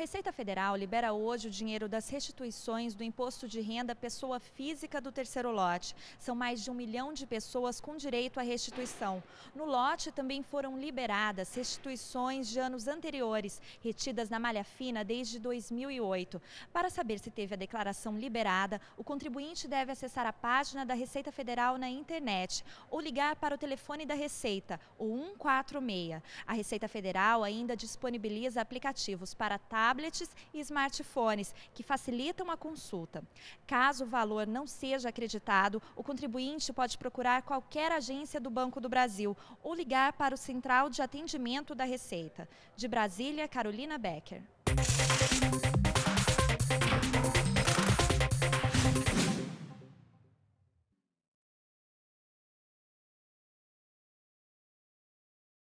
Receita Federal libera hoje o dinheiro das restituições do imposto de renda pessoa física do terceiro lote. São mais de um milhão de pessoas com direito à restituição. No lote também foram liberadas restituições de anos anteriores, retidas na malha fina desde 2008. Para saber se teve a declaração liberada, o contribuinte deve acessar a página da Receita Federal na internet ou ligar para o telefone da Receita, o 146. A Receita Federal ainda disponibiliza aplicativos para tablet tablets e smartphones, que facilitam a consulta. Caso o valor não seja acreditado, o contribuinte pode procurar qualquer agência do Banco do Brasil ou ligar para o Central de Atendimento da Receita. De Brasília, Carolina Becker.